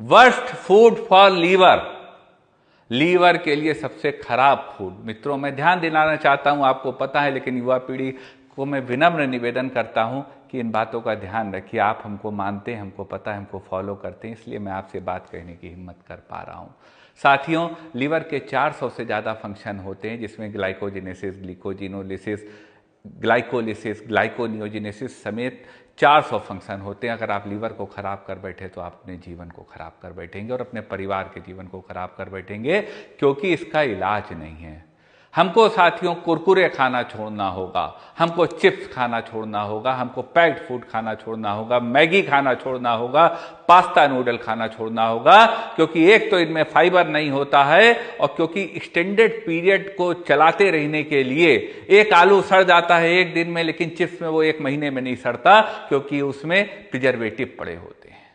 worst food for liver liver के लिए सबसे खराब फूड मित्रों मैं ध्यान दिलाना चाहता हूं आपको पता है लेकिन युवा पीढ़ी को मैं विनम्र निवेदन करता हूं कि इन बातों का ध्यान रखिए आप हमको मानते हैं हमको पता है हमको फॉलो करते हैं इसलिए मैं आपसे बात कहने की हिम्मत कर पा रहा हूं साथियों लीवर के 400 से ज़्यादा फंक्शन होते हैं जिसमें ग्लाइकोजिनेसिस ग्लिकोजिनोलिसिस ग्लाइकोलिसिस ग्लाइकोनियोजिनेसिस समेत 400 फंक्शन होते हैं अगर आप लीवर को ख़राब कर बैठे तो आप अपने जीवन को ख़राब कर बैठेंगे और अपने परिवार के जीवन को ख़राब कर बैठेंगे क्योंकि इसका इलाज नहीं है हमको साथियों कुरकुरे खाना छोड़ना होगा हमको चिप्स खाना छोड़ना होगा हमको पैक्ड फूड खाना छोड़ना होगा मैगी खाना छोड़ना होगा पास्ता नूडल खाना छोड़ना होगा क्योंकि एक तो इनमें फाइबर नहीं होता है और क्योंकि एक्सटेंडेड पीरियड को चलाते रहने के लिए एक आलू सड़ जाता है एक दिन में लेकिन चिप्स में वो एक महीने में नहीं सड़ता क्योंकि उसमें प्रिजर्वेटिव पड़े होते हैं